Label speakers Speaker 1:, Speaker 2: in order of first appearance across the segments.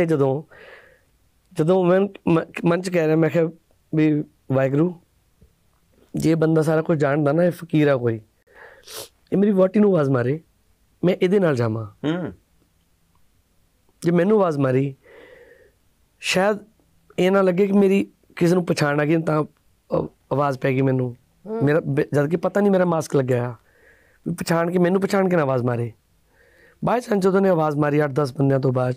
Speaker 1: ਇੱਥੇ ਜਦੋਂ ਜਦੋਂ ਮੈਂ ਮਨ ਚ ਕਹਿ ਰਿਹਾ ਮੈਂ ਕਿਹਾ ਵੀ ਵਾਇਗਰੂ ਜੇ ਬੰਦਾ ਸਾਰਾ ਕੁਝ ਜਾਣਦਾ ਨਾ ਇਹ ਫਕੀਰ ਆ ਕੋਈ ਇਹ ਮੇਰੀ ਵਾਟੀ ਨੂੰ ਆਵਾਜ਼ ਮਾਰੇ ਮੈਂ ਇਹਦੇ ਨਾਲ ਜਾਵਾਂ ਹੂੰ ਜੇ ਮੈਨੂੰ ਆਵਾਜ਼ ਮਾਰੀ ਸ਼ਾਇਦ ਇਹ ਨਾ ਲੱਗੇ ਕਿ ਮੇਰੀ ਕਿਸੇ ਨੂੰ ਪਛਾਣ ਆ ਗਈ ਤਾਂ ਆਵਾਜ਼ ਪੈ ਗਈ ਮੈਨੂੰ ਮੇਰਾ ਜਦ ਕਿ ਪਤਾ ਨਹੀਂ ਮੇਰਾ ਮਾਸਕ ਲੱਗਿਆ ਆ ਪਛਾਣ ਕੇ ਮੈਨੂੰ ਪਛਾਣ ਕੇ ਨਾ ਆਵਾਜ਼ ਮਾਰੇ ਬਾਅਦ ਸੰਜੋਦ ਨੇ ਆਵਾਜ਼ ਮਾਰੀ 8-10 ਬੰਦਿਆਂ ਤੋਂ ਬਾਅਦ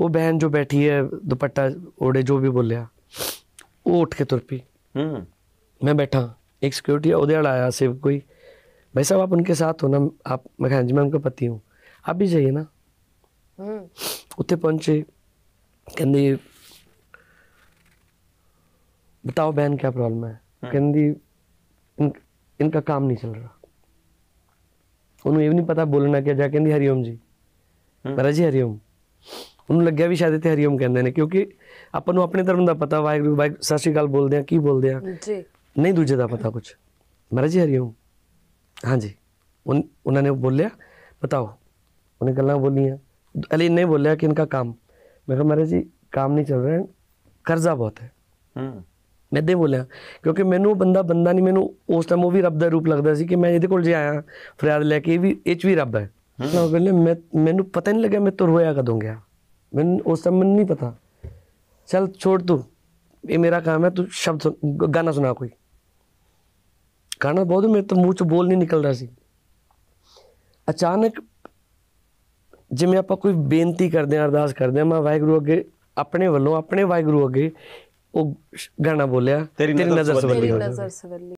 Speaker 1: वो बहन जो बैठी है दुपट्टा ओढ़े जो भी बोलिया वो उठ के तुर पी हम्म। मैं बैठा एक सिक्योरिटी ओद आया सेव कोई भाई साहब आप उनके साथ हो ना आप मैं हाँ जी मैं उनका पति हूँ आप भी जाइए ना हम्म। उत्ते पहुंचे कहते बताओ बहन क्या प्रॉब्लम है हम्म। कहती इन, इनका काम नहीं चल रहा उन्होंने ये भी नहीं पता बोलना क्या जा कहती हरिओम जी महाराज जी हरिओम ਉਹਨੂੰ ਲੱਗਿਆ ਵੀ ਸ਼ਾਇਦ ਇੱਥੇ ਹਰੀਓਮ ਕਹਿੰਦੇ ਨੇ ਕਿਉਂਕਿ ਆਪਾਂ ਨੂੰ ਆਪਣੇ ਧਰਮ ਦਾ ਪਤਾ ਵਾਇਗਰੂ ਵਾਹਿ ਸਤਿ ਸ਼੍ਰੀ ਅਕਾਲ ਬੋਲਦੇ ਆ ਕੀ ਬੋਲਦੇ ਆ ਜੀ ਨਹੀਂ ਦੂਜੇ ਦਾ ਪਤਾ ਕੁਝ ਮਹਾਰਾਜ ਜੀ ਹਰੀਓਮ ਹਾਂਜੀ ਉਹਨਾਂ ਨੇ ਬੋਲਿਆ ਬਤਾਓ ਉਹਨੇ ਗੱਲਾਂ ਬੋਲੀਆਂ ਅਲੀ ਨੇ ਬੋਲਿਆ ਕਿ ਇਨਕਾ ਕੰਮ ਮੈਂ ਕਿਹਾ ਮਹਾਰਾਜ ਜੀ ਕੰਮ ਨਹੀਂ ਚੱਲ ਰਿਹਾ ਕਰਜ਼ਾ ਬਹੁਤ ਹੈ ਹੂੰ ਮੈਂ ਦੇ ਬੋਲਿਆ ਕਿਉਂਕਿ ਮੈਨੂੰ ਉਹ ਬੰਦਾ ਬੰਦਾ ਨਹੀਂ ਮੈਨੂੰ ਉਸ ਟਾਈਮ ਉਹ ਵੀ ਰੱਬ ਦਾ ਰੂਪ ਲੱਗਦਾ ਸੀ ਕਿ ਮੈਂ ਇਹਦੇ ਕੋਲ ਜੇ ਆਇਆ ਫਰਿਆਦ ਲੈ ਕੇ ਇਹ ਵੀ ਇਹ ਚ ਵੀ ਰੱਬ ਹੈ ਮੈਂ ਮੈਨੂੰ ਪਤਾ ਨਹੀਂ ਲੱਗਿਆ ਮੈਂ ਤੁਰ ਹੋਇਆ ਕਦੋਂ ਗਿਆ ਮੈਨੂੰ ਉਸ ਦਾ ਮੈਨੂੰ ਨਹੀਂ ਪਤਾ ਚਲ ਛੋੜ ਤੂੰ ਇਹ ਮੇਰਾ ਕੰਮ ਹੈ ਤੂੰ ਸ਼ਬਦ गाना ਸੁਣਾ ਕੋਈ गाना ਬਹੁਤ ਮੇਰੇ तो मुंह ਚ बोल नहीं निकल रहा ਸੀ ਅਚਾਨਕ ਜਿਵੇਂ ਆਪਾਂ ਕੋਈ ਬੇਨਤੀ ਕਰਦੇ ਆ ਅਰਦਾਸ ਕਰਦੇ ਆ ਮੈਂ ਵਾਹਿਗੁਰੂ ਅੱਗੇ ਆਪਣੇ ਵੱਲੋਂ ਆਪਣੇ ਵਾਹਿਗੁਰੂ ਅੱਗੇ ਉਹ ਗਾਣਾ ਬੋਲਿਆ ਤੇਰੀ ਨਜ਼ਰ ਸਵੱਲੀ